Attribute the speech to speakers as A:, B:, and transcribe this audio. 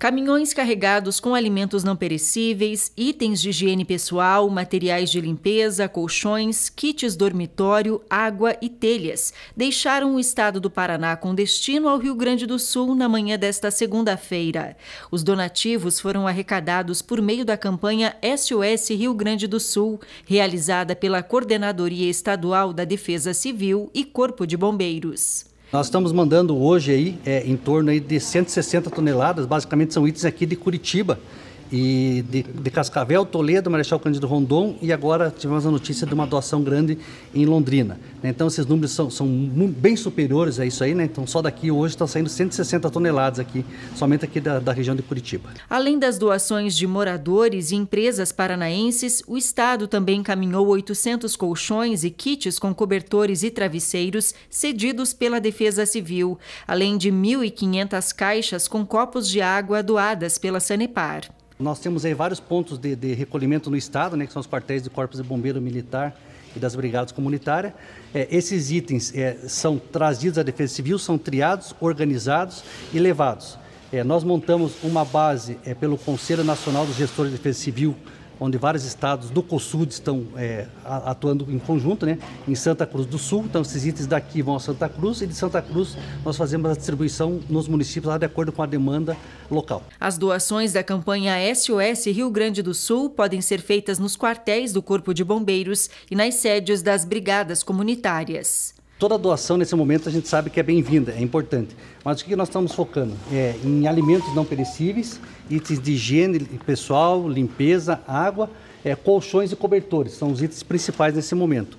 A: Caminhões carregados com alimentos não perecíveis, itens de higiene pessoal, materiais de limpeza, colchões, kits dormitório, água e telhas deixaram o estado do Paraná com destino ao Rio Grande do Sul na manhã desta segunda-feira. Os donativos foram arrecadados por meio da campanha SOS Rio Grande do Sul, realizada pela Coordenadoria Estadual da Defesa Civil e Corpo de Bombeiros.
B: Nós estamos mandando hoje aí é, em torno aí de 160 toneladas, basicamente são itens aqui de Curitiba e de, de Cascavel, Toledo, Marechal Cândido Rondon e agora tivemos a notícia de uma doação grande em Londrina. Né? Então esses números são, são bem superiores a isso aí, né? Então só daqui hoje está saindo 160 toneladas aqui, somente aqui da, da região de Curitiba.
A: Além das doações de moradores e empresas paranaenses, o Estado também encaminhou 800 colchões e kits com cobertores e travesseiros cedidos pela Defesa Civil, além de 1.500 caixas com copos de água doadas pela Sanepar.
B: Nós temos aí vários pontos de, de recolhimento no Estado, né, que são os quartéis de corpos de bombeiro militar e das brigadas comunitárias. É, esses itens é, são trazidos à Defesa Civil, são triados, organizados e levados. É, nós montamos uma base é, pelo Conselho Nacional dos Gestores de Defesa Civil onde vários estados do COSUD estão é, atuando em conjunto, né? em Santa Cruz do Sul. Então, esses itens daqui vão a Santa Cruz e de Santa Cruz nós fazemos a distribuição nos municípios lá de acordo com a demanda local.
A: As doações da campanha SOS Rio Grande do Sul podem ser feitas nos quartéis do Corpo de Bombeiros e nas sedes das brigadas comunitárias.
B: Toda doação nesse momento a gente sabe que é bem-vinda, é importante. Mas o que nós estamos focando? É em alimentos não perecíveis, itens de higiene pessoal, limpeza, água, é, colchões e cobertores. São os itens principais nesse momento.